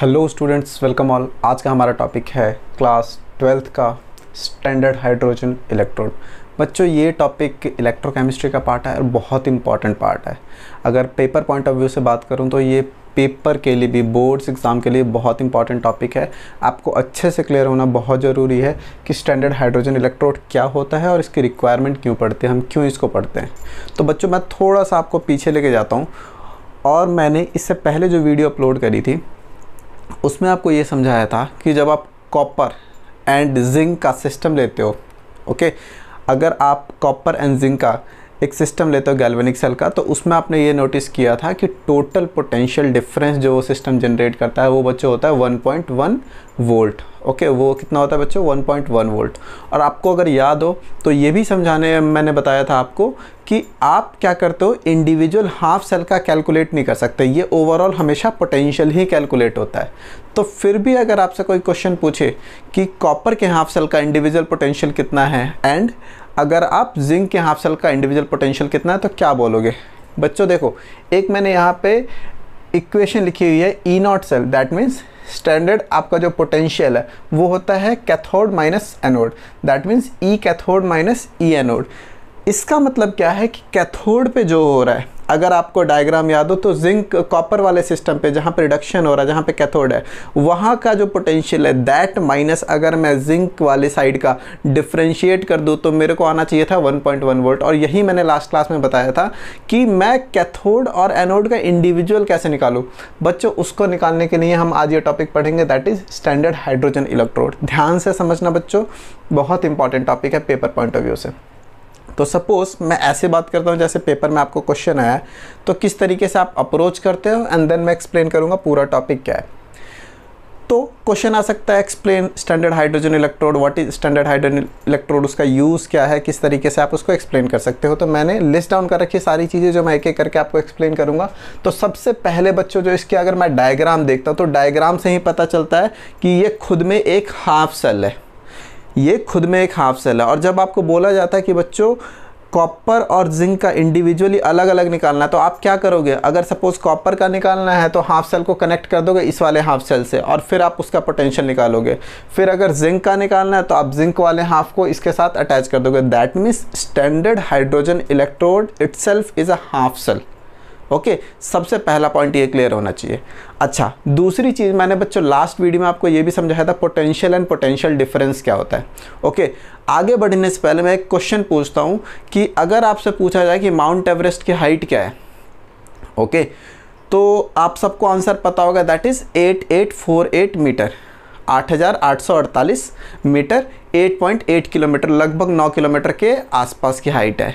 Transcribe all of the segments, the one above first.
hello students welcome all आज का हमारा टॉपिक है क्लास ट्वेल्थ का स्टैंडर्ड हाइड्रोजन इलेक्ट्रोड बच्चों ये टॉपिक इलेक्ट्रोकेमिस्ट्री का पार्ट है और बहुत इंपॉर्टेंट पार्ट है अगर पेपर पॉइंट ऑफ व्यू से बात करूँ तो ये पेपर के लिए भी बोर्ड्स एग्ज़ाम के लिए बहुत इंपॉर्टेंट टॉपिक है आपको अच्छे से क्लियर होना बहुत ज़रूरी है कि स्टैंडर्ड हाइड्रोजन इलेक्ट्रोड क्या होता है और इसकी रिक्वायरमेंट क्यों पढ़ते हैं हम क्यों इसको पढ़ते हैं तो बच्चों मैं थोड़ा सा आपको पीछे लेके जाता हूँ और मैंने इससे पहले जो वीडियो अपलोड करी थी उसमें आपको ये समझाया था कि जब आप कॉपर एंड जिंक का सिस्टम लेते हो ओके अगर आप कॉपर एंड जिंक का एक सिस्टम लेते हो गैल्वेनिक सेल का तो उसमें आपने ये नोटिस किया था कि टोटल पोटेंशियल डिफरेंस जो वो सिस्टम जनरेट करता है वो बच्चों होता है 1.1 वोल्ट ओके वो कितना होता है बच्चों 1.1 वोल्ट और आपको अगर याद हो तो ये भी समझाने मैंने बताया था आपको कि आप क्या करते हो इंडिविजुअल हाफ सेल का कैलकुलेट नहीं कर सकते ये ओवरऑल हमेशा पोटेंशियल ही कैलकुलेट होता है तो फिर भी अगर आपसे कोई क्वेश्चन पूछे कि कॉपर के हाफ सेल का इंडिविजुअल पोटेंशियल कितना है एंड अगर आप जिंक के हाफ सेल का इंडिविजुअल पोटेंशियल कितना है तो क्या बोलोगे बच्चों देखो एक मैंने यहाँ पे इक्वेशन लिखी हुई है E e not cell that means standard आपका जो पोटेंशियल है वो होता है cathode minus anode that means E cathode minus E anode इसका मतलब क्या है कि कैथोड पे जो हो रहा है अगर आपको डायग्राम याद हो तो जिंक कॉपर वाले सिस्टम पे जहाँ पे रिडक्शन हो रहा है जहाँ पे कैथोड है वहाँ का जो पोटेंशियल है दैट माइनस अगर मैं जिंक वाले साइड का डिफ्रेंशिएट कर दूँ तो मेरे को आना चाहिए था 1.1 वोल्ट और यही मैंने लास्ट क्लास में बताया था कि मैं कैथोड और एनोड का इंडिविजुअल कैसे निकालूँ बच्चों उसको निकालने के लिए हम आज ये टॉपिक पढ़ेंगे that is standard hydrogen electrode ध्यान से समझना बच्चों बहुत इंपॉर्टेंट टॉपिक है पेपर पॉइंट ऑफ व्यू से तो सपोज़ मैं ऐसे बात करता हूँ जैसे पेपर में आपको क्वेश्चन आया तो किस तरीके से आप अप्रोच करते हो एंड देन मैं एक्सप्लेन करूँगा पूरा टॉपिक क्या है तो क्वेश्चन आ सकता है explain standard hydrogen electrode what is standard hydrogen electrode उसका यूज़ क्या है किस तरीके से आप उसको एक्सप्लेन कर सकते हो तो मैंने लिस्ट डाउन कर रखी सारी चीज़ें जो मैं एक एक करके आपको एक्सप्लेन करूंगा तो सबसे पहले बच्चों जो इसके अगर मैं डायग्राम देखता हूँ तो डायग्राम से ही पता चलता है कि ये खुद में एक हाफ सेल है ये खुद में एक हाफ सेल है और जब आपको बोला जाता है कि बच्चों कॉपर और जिंक का इंडिविजुअली अलग अलग निकालना है तो आप क्या करोगे अगर सपोज़ कॉपर का निकालना है तो हाफ सेल को कनेक्ट कर दोगे इस वाले हाफ सेल से और फिर आप उसका पोटेंशियल निकालोगे फिर अगर जिंक का निकालना है तो आप जिंक वाले हाफ को इसके साथ अटैच कर दोगे that means standard hydrogen electrode itself is a half cell okay सबसे पहला पॉइंट ये क्लियर होना चाहिए अच्छा दूसरी चीज़ मैंने बच्चों लास्ट वीडियो में आपको ये भी समझाया था पोटेंशियल एंड पोटेंशियल डिफरेंस क्या होता है ओके आगे बढ़ने से पहले मैं एक क्वेश्चन पूछता हूँ कि अगर आपसे पूछा जाए कि माउंट एवरेस्ट की हाइट क्या है ओके तो आप सबको आंसर पता होगा that is eight eight four eight metre 8,848 metre 8.8 kilometre लगभग 9 किलोमीटर के आसपास की हाइट है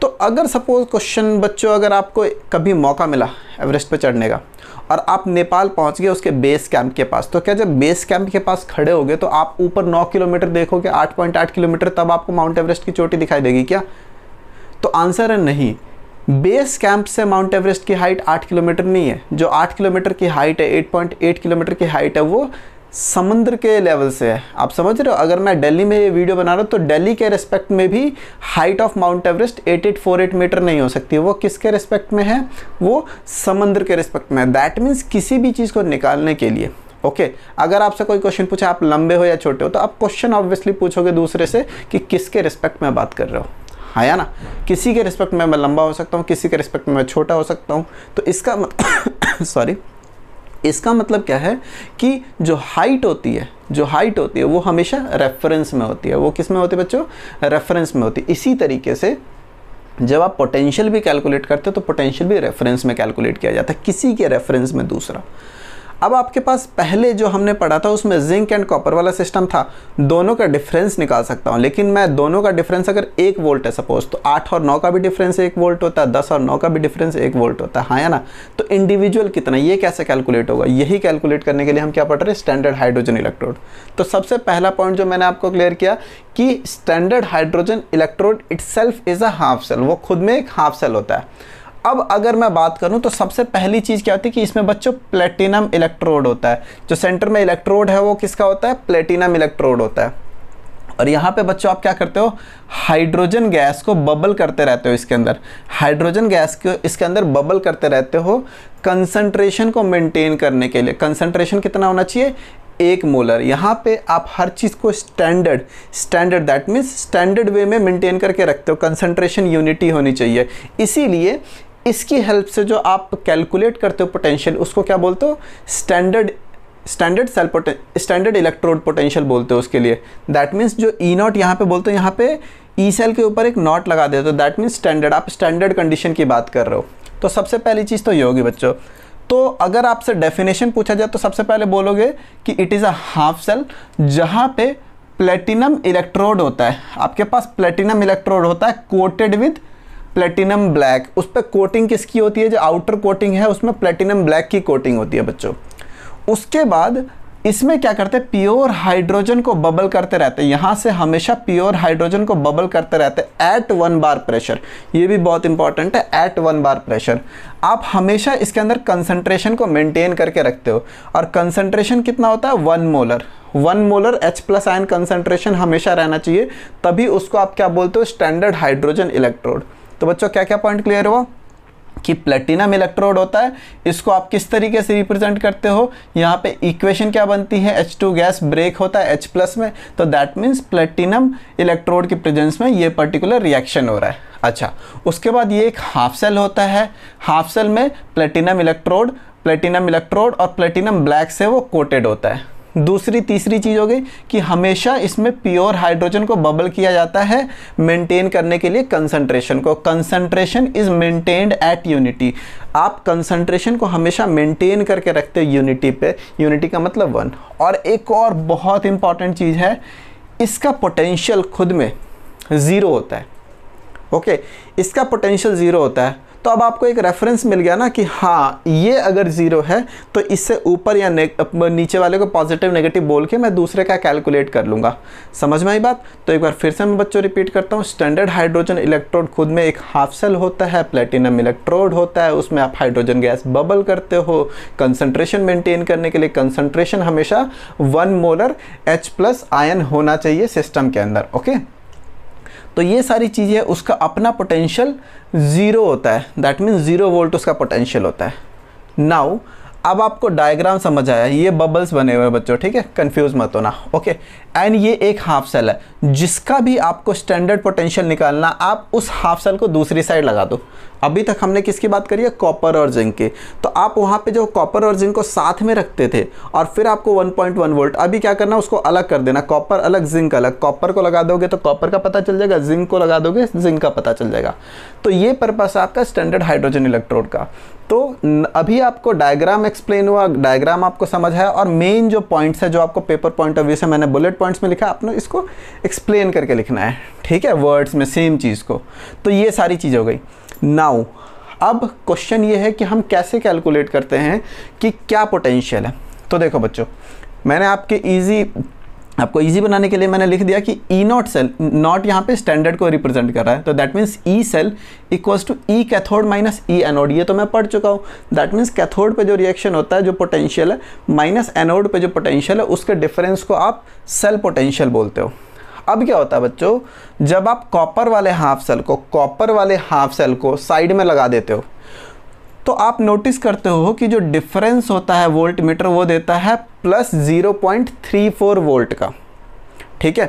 तो अगर सपोज़ क्वेश्चन बच्चों अगर आपको कभी मौका मिला एवरेस्ट पर चढ़ने का और आप नेपाल पहुंच गए उसके बेस कैंप के पास तो क्या जब बेस कैंप के पास खड़े हो गए तो आप ऊपर 9 किलोमीटर देखोगे 8.8 किलोमीटर तब आपको माउंट एवरेस्ट की चोटी दिखाई देगी क्या तो आंसर है नहीं बेस कैंप से माउंट एवरेस्ट की हाइट 8 किलोमीटर नहीं है जो 8 किलोमीटर की हाइट है 8.8 किलोमीटर की हाइट है वो समुद्र के लेवल से है आप समझ रहे हो अगर मैं दिल्ली में ये वीडियो बना रहा हूँ तो दिल्ली के रेस्पेक्ट में भी height of mount Everest 8848 metre नहीं हो सकती वो किसके रेस्पेक्ट में है वो समुद्र के रेस्पेक्ट में है दैट मीन्स किसी भी चीज़ को निकालने के लिए ओके okay, अगर आपसे कोई क्वेश्चन पूछे आप लंबे हो या छोटे हो तो आप क्वेश्चन ऑब्वियसली पूछोगे दूसरे से कि किसके रिस्पेक्ट में बात कर रहे हो हाँ या ना किसी के रिस्पेक्ट में मैं लंबा हो सकता हूँ किसी के रिस्पेक्ट में मैं छोटा हो सकता हूँ तो इसका सॉरी इसका मतलब क्या है कि जो हाइट होती है जो हाइट होती है वो हमेशा रेफरेंस में होती है वो किस में होती है बच्चों रेफरेंस में होती है इसी तरीके से जब आप पोटेंशियल भी कैलकुलेट करते हो तो पोटेंशियल भी रेफरेंस में कैलकुलेट किया जाता है किसी के रेफरेंस में दूसरा अब आपके पास पहले जो हमने पढ़ा था उसमें जिंक एंड कॉपर वाला सिस्टम था दोनों का डिफरेंस निकाल सकता हूँ लेकिन मैं दोनों का डिफरेंस अगर एक वोल्ट है सपोज तो आठ और नौ का भी डिफरेंस एक वोल्ट होता है दस और नौ का भी डिफरेंस एक वोल्ट होता है हाँ या ना तो इंडिविजुअल कितना ये कैसे कैलकुलेट होगा यही कैलकुलेट करने के लिए हम क्या पढ़ रहे हैं स्टैंडर्ड हाइड्रोजन इलेक्ट्रोड तो सबसे पहला पॉइंट जो मैंने आपको क्लियर किया कि standard hydrogen electrode it is a half cell वो खुद में एक हाफ सेल होता है अब अगर मैं बात करूं तो सबसे पहली चीज़ क्या होती है कि इसमें बच्चों प्लेटिनम इलेक्ट्रोड होता है जो सेंटर में इलेक्ट्रोड है वो किसका होता है प्लेटिनम इलेक्ट्रोड होता है और यहाँ पे बच्चों आप क्या करते हो हाइड्रोजन गैस को बबल करते रहते हो इसके अंदर हाइड्रोजन गैस को इसके अंदर बबल करते रहते हो कंसंट्रेशन को मेंटेन करने के लिए कंसंट्रेशन कितना होना चाहिए एक मोलर यहाँ पे आप हर चीज़ को standard standard that means standard way में मेंटेन करके रखते हो कंसंट्रेशन यूनिटी होनी चाहिए इसीलिए इसकी हेल्प से जो आप कैलकुलेट करते हो पोटेंशियल उसको क्या बोलते हो standard standard cell standard electrode potential बोलते हो उसके लिए दैट मीन्स जो ई e नॉट यहाँ पे बोलते हो यहाँ पे ई e सेल के ऊपर एक नॉट लगा देते हो दैट मीन्स स्टैंडर्ड आप स्टैंडर्ड कंडीशन की बात कर रहे हो तो सबसे पहली चीज़ तो ये होगी बच्चों तो अगर आपसे डेफिनेशन पूछा जाए तो सबसे पहले बोलोगे कि it is a half cell जहाँ पे प्लेटिनम इलेक्ट्रोड होता है आपके पास प्लेटिनम इलेक्ट्रोड होता है कोटेड विथ प्लेटिनम ब्लैक उस पर कोटिंग किसकी होती है जो आउटर कोटिंग है उसमें प्लेटिनम ब्लैक की कोटिंग होती है बच्चों उसके बाद इसमें क्या करते हैं प्योर हाइड्रोजन को बबल करते रहते हैं यहाँ से हमेशा प्योर हाइड्रोजन को बबल करते रहते हैं एट वन बार प्रेशर ये भी बहुत इंपॉर्टेंट है एट वन बार प्रेशर आप हमेशा इसके अंदर कंसंट्रेशन को मेंटेन करके रखते हो और कंसंट्रेशन कितना होता है one molar one molar H plus ion concentration हमेशा रहना चाहिए तभी उसको आप क्या बोलते हो स्टैंडर्ड हाइड्रोजन इलेक्ट्रोड तो बच्चों क्या क्या पॉइंट क्लियर हुआ कि प्लेटिनम इलेक्ट्रोड होता है इसको आप किस तरीके से रिप्रेजेंट करते हो यहाँ पे इक्वेशन क्या बनती है H2 गैस ब्रेक होता है H प्लस में तो दैट मीन्स प्लेटिनम इलेक्ट्रोड की प्रेजेंस में ये पर्टिकुलर रिएक्शन हो रहा है अच्छा उसके बाद ये एक हाफ सेल होता है हाफ सेल में प्लेटिनम इलेक्ट्रोड प्लेटिनम इलेक्ट्रोड और प्लेटिनम ब्लैक से वो कोटेड होता है दूसरी तीसरी चीज़ हो गई कि हमेशा इसमें प्योर हाइड्रोजन को बबल किया जाता है मेंटेन करने के लिए कंसंट्रेशन को concentration is maintained at unity आप कंसंट्रेशन को हमेशा मेंटेन करके रखते हो यूनिटी पे यूनिटी का मतलब वन और एक और बहुत इंपॉर्टेंट चीज़ है इसका पोटेंशियल खुद में ज़ीरो होता है ओके okay, इसका पोटेंशियल ज़ीरो होता है तो अब आपको एक रेफरेंस मिल गया ना कि हाँ ये अगर ज़ीरो है तो इससे ऊपर या नीचे वाले को पॉजिटिव नेगेटिव बोल के मैं दूसरे का कैलकुलेट कर लूँगा समझ में आई बात तो एक बार फिर से मैं बच्चों रिपीट करता हूँ स्टैंडर्ड हाइड्रोजन इलेक्ट्रोड खुद में एक हाफ सेल होता है प्लेटिनम इलेक्ट्रोड होता है उसमें आप हाइड्रोजन गैस बबल करते हो कंसनट्रेशन मेंटेन करने के लिए कंसनट्रेशन हमेशा one molar H plus ion होना चाहिए सिस्टम के अंदर ओके तो ये सारी चीज़ें उसका अपना पोटेंशियल ज़ीरो होता है दैट मीन्स ज़ीरो वोल्ट उसका पोटेंशियल होता है नाउ अब आपको डायग्राम समझ आया ये बबल्स बने हुए हैं बच्चों ठीक है कंफ्यूज मत होना ओके एंड ये एक हाफ सेल है जिसका भी आपको स्टैंडर्ड पोटेंशियल निकालना आप उस हाफ सेल को दूसरी साइड लगा दो अभी तक हमने किसकी बात करी है कॉपर और जिंक की तो आप वहाँ पे जो कॉपर और जिंक को साथ में रखते थे और फिर आपको 1.1 वोल्ट अभी क्या करना उसको अलग कर देना कॉपर अलग जिंक अलग कॉपर को लगा दोगे तो कॉपर का पता चल जाएगा जिंक को लगा दोगे जिंक का पता चल जाएगा तो ये पर्पस आपका स्टैंडर्ड हाइड्रोजन इलेक्ट्रोड का तो अभी आपको डायग्राम एक्सप्लेन हुआ डायग्राम आपको समझ आया और मेन जो पॉइंट्स है जो आपको पेपर पॉइंट ऑफ व्यू से मैंने बुलेट पॉइंट्स में लिखा आपने इसको एक्सप्लेन करके लिखना है ठीक है वर्ड्स में सेम चीज़ को तो ये सारी चीज़ हो गई नाउ अब क्वेश्चन ये है कि हम कैसे कैलकुलेट करते हैं कि क्या पोटेंशियल है तो देखो बच्चों मैंने आपके इजी आपको इजी बनाने के लिए मैंने लिख दिया कि ई नॉट सेल नॉट यहाँ पे स्टैंडर्ड को रिप्रेजेंट कर रहा है तो that means E cell equals to E cathode minus E anode ये तो मैं पढ़ चुका हूँ दैट मीन्स कैथोड पे जो रिएक्शन होता है जो पोटेंशियल है माइनस एनोड पे जो पोटेंशियल है उसके डिफरेंस को आप सेल पोटेंशियल बोलते हो अब क्या होता है बच्चों जब आप कॉपर वाले हाफ सेल को कॉपर वाले हाफ सेल को साइड में लगा देते हो तो आप नोटिस करते हो कि जो डिफरेंस होता है वोल्ट मीटर वो देता है plus zero point three four volt का ठीक है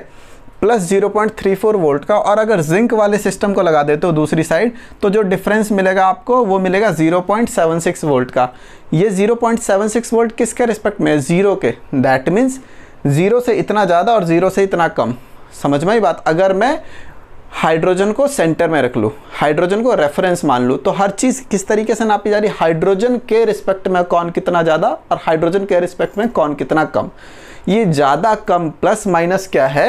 plus zero point three four volt का और अगर जिंक वाले सिस्टम को लगा देते हो दूसरी साइड तो जो डिफरेंस मिलेगा आपको वो मिलेगा zero point seven six volt का ये zero point seven six volt किसके रिस्पेक्ट में है ज़ीरो के दैट मीन्स ज़ीरो से इतना ज़्यादा और ज़ीरो से इतना कम समझ में ही बात अगर मैं हाइड्रोजन को सेंटर में रख लूँ हाइड्रोजन को रेफरेंस मान लूँ तो हर चीज़ किस तरीके से नापी जा रही है हाइड्रोजन के रिस्पेक्ट में कौन कितना ज़्यादा और हाइड्रोजन के रिस्पेक्ट में कौन कितना कम ये ज़्यादा कम प्लस माइनस क्या है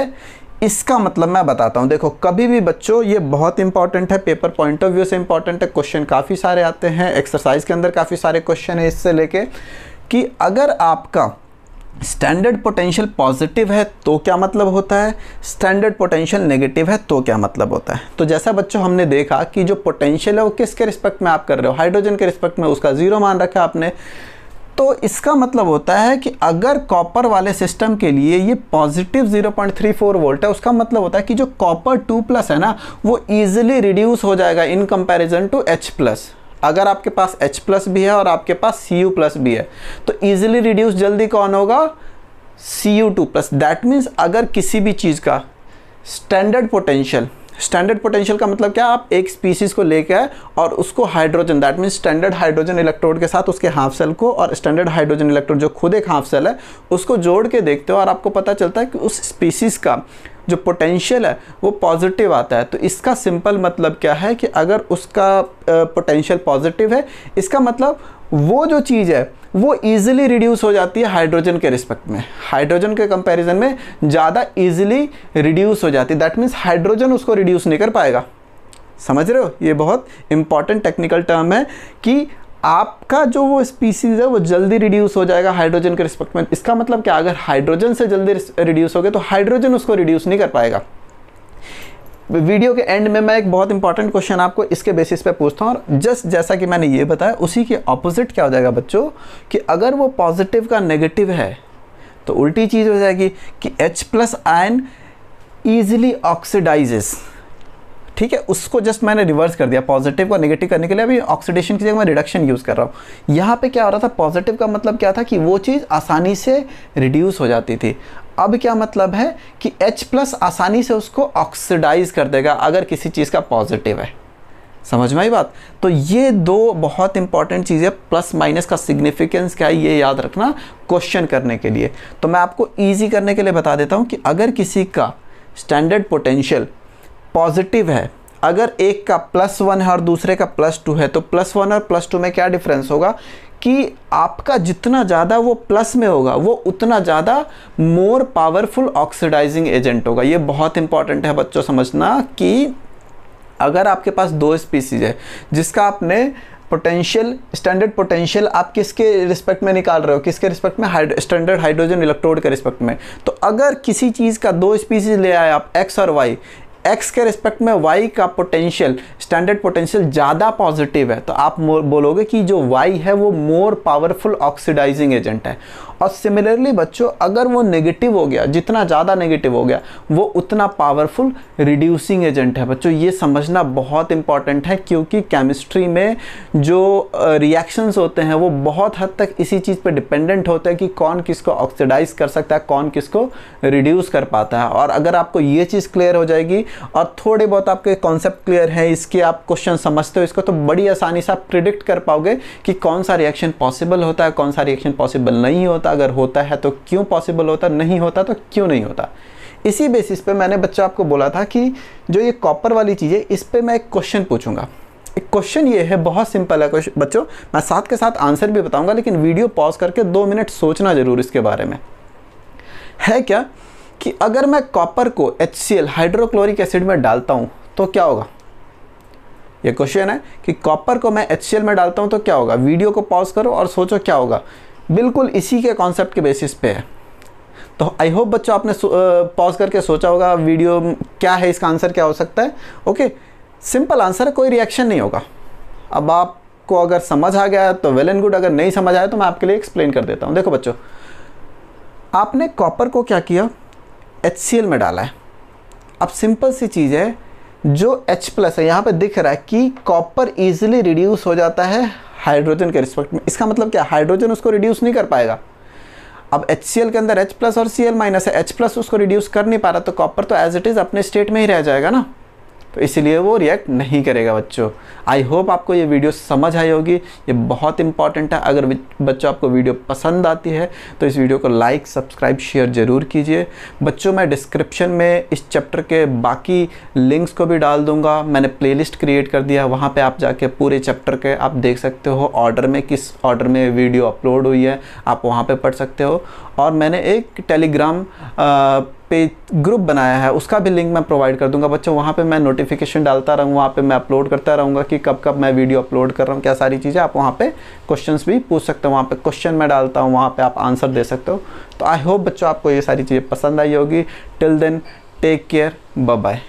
इसका मतलब मैं बताता हूँ देखो कभी भी बच्चों ये बहुत इंपॉर्टेंट है पेपर पॉइंट ऑफ व्यू से इंपॉर्टेंट है क्वेश्चन काफ़ी सारे आते हैं एक्सरसाइज के अंदर काफ़ी सारे क्वेश्चन है इससे लेके कि अगर आपका स्टैंडर्ड पोटेंशियल पॉजिटिव है तो क्या मतलब होता है स्टैंडर्ड पोटेंशियल नेगेटिव है तो क्या मतलब होता है तो जैसा बच्चों हमने देखा कि जो पोटेंशियल है वो किसके रिस्पेक्ट में आप कर रहे हो हाइड्रोजन के रिस्पेक्ट में उसका ज़ीरो मान रखा आपने तो इसका मतलब होता है कि अगर कॉपर वाले सिस्टम के लिए ये पॉजिटिव 0.34 वोल्ट है उसका मतलब होता है कि जो कॉपर 2 प्लस है ना वो ईजिली रिड्यूस हो जाएगा in comparison to H plus अगर आपके पास H प्लस भी है और आपके पास सी यू प्लस भी है तो ईजिली रिड्यूस जल्दी कौन होगा C U two plus that means अगर किसी भी चीज़ का स्टैंडर्ड पोटेंशियल स्टैंडर्ड पोटेंशियल का मतलब क्या आप एक स्पीसीज को लेकर और उसको hydrogen that means standard hydrogen electrode के साथ उसके हाफ सेल को और स्टैंडर्ड हाइड्रोजन इलेक्ट्रोड जो खुद एक हाफ सेल है उसको जोड़ के देखते हो और आपको पता चलता है कि उस स्पीसीज का जो पोटेंशियल है वो पॉजिटिव आता है तो इसका सिंपल मतलब क्या है कि अगर उसका पोटेंशियल पॉजिटिव है इसका मतलब वो जो चीज़ है वो ईजिली रिड्यूस हो जाती है हाइड्रोजन के रिस्पेक्ट में हाइड्रोजन के कंपैरिजन में ज़्यादा ईजिली रिड्यूस हो जाती है दैट मीन्स हाइड्रोजन उसको रिड्यूस नहीं कर पाएगा समझ रहे हो ये बहुत इंपॉर्टेंट टेक्निकल टर्म है कि आपका जो वो स्पीसीज है वो जल्दी रिड्यूस हो जाएगा हाइड्रोजन के रिस्पेक्ट में इसका मतलब क्या अगर हाइड्रोजन से जल्दी रिड्यूस हो गया तो हाइड्रोजन उसको रिड्यूस नहीं कर पाएगा वीडियो के एंड में मैं एक बहुत इंपॉर्टेंट क्वेश्चन आपको इसके बेसिस पे पूछता हूँ और जस्ट जैसा कि मैंने ये बताया उसी के ऑपोजिट क्या हो जाएगा बच्चों कि अगर वो पॉजिटिव का नेगेटिव है तो उल्टी चीज़ हो जाएगी कि H plus ion easily oxidizes ठीक है उसको जस्ट मैंने रिवर्स कर दिया पॉजिटिव को नेगेटिव करने के लिए अभी ऑक्सीडेशन की जगह मैं रिडक्शन यूज़ कर रहा हूँ यहाँ पे क्या हो रहा था पॉजिटिव का मतलब क्या था कि वो चीज़ आसानी से रिड्यूस हो जाती थी अब क्या मतलब है कि H प्लस आसानी से उसको ऑक्सीडाइज कर देगा अगर किसी चीज़ का पॉजिटिव है समझ में आई बात तो ये दो बहुत इंपॉर्टेंट चीज़ें प्लस माइनस का सिग्निफिकेंस क्या है ये याद रखना क्वेश्चन करने के लिए तो मैं आपको ईजी करने के लिए बता देता हूँ कि अगर किसी का स्टैंडर्ड पोटेंशियल पॉजिटिव है अगर एक का प्लस वन है और दूसरे का प्लस टू है तो प्लस वन और प्लस टू में क्या डिफरेंस होगा कि आपका जितना ज़्यादा वो प्लस में होगा वो उतना ज़्यादा मोर पावरफुल ऑक्सीडाइजिंग एजेंट होगा ये बहुत इंपॉर्टेंट है बच्चों समझना कि अगर आपके पास दो स्पीसीज है जिसका आपने पोटेंशियल स्टैंडर्ड पोटेंशियल आप किसके रिस्पेक्ट में निकाल रहे हो किसके रिस्पेक्ट में स्टैंडर्ड हाइड्रोजन इलेक्ट्रोड के रिस्पेक्ट में तो अगर किसी चीज़ का दो स्पीसीज ले आए आप एक्स और वाई एक्स के रिस्पेक्ट में वाई का पोटेंशियल स्टैंडर्ड पोटेंशियल ज़्यादा पॉजिटिव है तो आप बोलोगे कि जो वाई है वो मोर पावरफुल ऑक्सीडाइजिंग एजेंट है और सिमिलरली बच्चों अगर वो नेगेटिव हो गया जितना ज़्यादा नेगेटिव हो गया वो उतना पावरफुल रिड्यूसिंग एजेंट है बच्चों ये समझना बहुत इंपॉर्टेंट है क्योंकि केमिस्ट्री में जो रिएक्शंस होते हैं वो बहुत हद तक इसी चीज़ पर डिपेंडेंट होते हैं कि कौन किसको ऑक्सीडाइज कर सकता है कौन किसको रिड्यूस कर पाता है और अगर आपको ये चीज़ क्लियर हो जाएगी और थोड़े बहुत आपके कॉन्सेप्ट क्लियर हैं इसके आप क्वेश्चन समझते हो इसको तो बड़ी आसानी से आप प्रिडिक्ट कर पाओगे कि कौन सा रिएक्शन पॉसिबल होता है कौन सा रिएक्शन पॉसिबल नहीं होता अगर होता है तो क्यों पॉसिबल होता नहीं होता तो क्यों नहीं होता इसी बेसिस पे मैंने बच्चों आपको बोला था कि जो ये कॉपर वाली चीज़ है इस पर मैं एक क्वेश्चन पूछूंगा एक क्वेश्चन ये है बहुत सिंपल है क्वेश्चन बच्चों मैं साथ के साथ आंसर भी बताऊंगा लेकिन वीडियो पॉज करके दो मिनट सोचना जरूर इसके बारे में है क्या कि अगर मैं कॉपर को एच हाइड्रोक्लोरिक एसिड में डालता हूँ तो क्या होगा ये क्वेश्चन है कि कॉपर को मैं एच में डालता हूँ तो क्या होगा वीडियो को पॉज करो और सोचो क्या होगा बिल्कुल इसी के कॉन्सेप्ट के बेसिस पे है तो आई होप बच्चों आपने पॉज करके सोचा होगा वीडियो क्या है इसका आंसर क्या हो सकता है ओके सिंपल आंसर कोई रिएक्शन नहीं होगा अब आपको अगर समझ आ गया तो वेल एंड गुड अगर नहीं समझ आया तो मैं आपके लिए एक्सप्लेन कर देता हूँ देखो बच्चों आपने कॉपर को क्या किया एच में डाला है अब सिंपल सी चीज़ है जो H प्लस है यहाँ पे दिख रहा है कि कॉपर इजिली रिड्यूस हो जाता है हाइड्रोजन के रिस्पेक्ट में इसका मतलब क्या हाइड्रोजन उसको रिड्यूस नहीं कर पाएगा अब एच के अंदर H प्लस और Cl माइनस है H प्लस उसको रिड्यूस कर नहीं पा रहा तो कॉपर तो एज इट इज़ अपने स्टेट में ही रह जाएगा ना तो इसलिए वो रिएक्ट नहीं करेगा बच्चों आई होप आपको ये वीडियो समझ आई होगी ये बहुत इंपॉर्टेंट है अगर बच्चों आपको वीडियो पसंद आती है तो इस वीडियो को लाइक सब्सक्राइब शेयर ज़रूर कीजिए बच्चों मैं डिस्क्रिप्शन में इस चैप्टर के बाकी लिंक्स को भी डाल दूंगा मैंने प्ले क्रिएट कर दिया वहाँ पर आप जाके पूरे चैप्टर के आप देख सकते हो ऑर्डर में किस ऑर्डर में वीडियो अपलोड हुई है आप वहाँ पर पढ़ सकते हो और मैंने एक टेलीग्राम पे ग्रुप बनाया है उसका भी लिंक मैं प्रोवाइड कर दूंगा बच्चों वहाँ पे मैं नोटिफिकेशन डालता रहूँ वहाँ पे मैं अपलोड करता रहूँगा कि कब कब मैं वीडियो अपलोड कर रहा हूँ क्या सारी चीज़ें आप वहाँ पे क्वेश्चंस भी पूछ सकते हो वहाँ पे क्वेश्चन मैं डालता हूँ वहाँ पे आप आंसर दे सकते हो तो आई होप बच्चों आपको ये सारी चीज़ें पसंद आई होगी till then take care bye